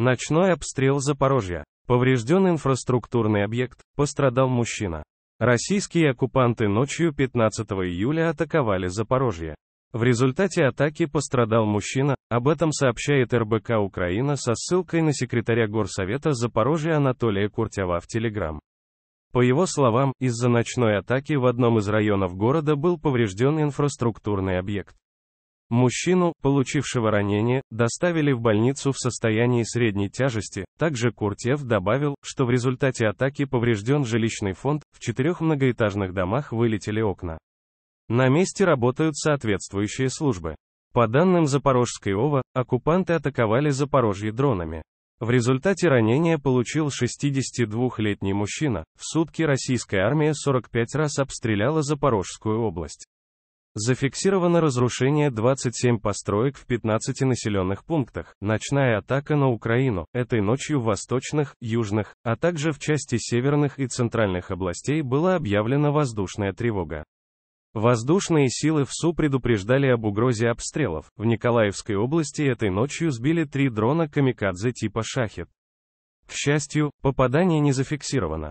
Ночной обстрел Запорожья. Поврежден инфраструктурный объект, пострадал мужчина. Российские оккупанты ночью 15 июля атаковали Запорожье. В результате атаки пострадал мужчина, об этом сообщает РБК Украина со ссылкой на секретаря Горсовета Запорожья Анатолия Куртява в Телеграм. По его словам, из-за ночной атаки в одном из районов города был поврежден инфраструктурный объект. Мужчину, получившего ранение, доставили в больницу в состоянии средней тяжести. Также Куртев добавил, что в результате атаки поврежден жилищный фонд, в четырех многоэтажных домах вылетели окна. На месте работают соответствующие службы. По данным Запорожской ОВА, оккупанты атаковали Запорожье дронами. В результате ранения получил 62-летний мужчина. В сутки российская армия 45 раз обстреляла Запорожскую область. Зафиксировано разрушение 27 построек в 15 населенных пунктах, ночная атака на Украину, этой ночью в восточных, южных, а также в части северных и центральных областей была объявлена воздушная тревога. Воздушные силы в СУ предупреждали об угрозе обстрелов. В Николаевской области этой ночью сбили три дрона камикадзе типа «Шахет». К счастью, попадание не зафиксировано.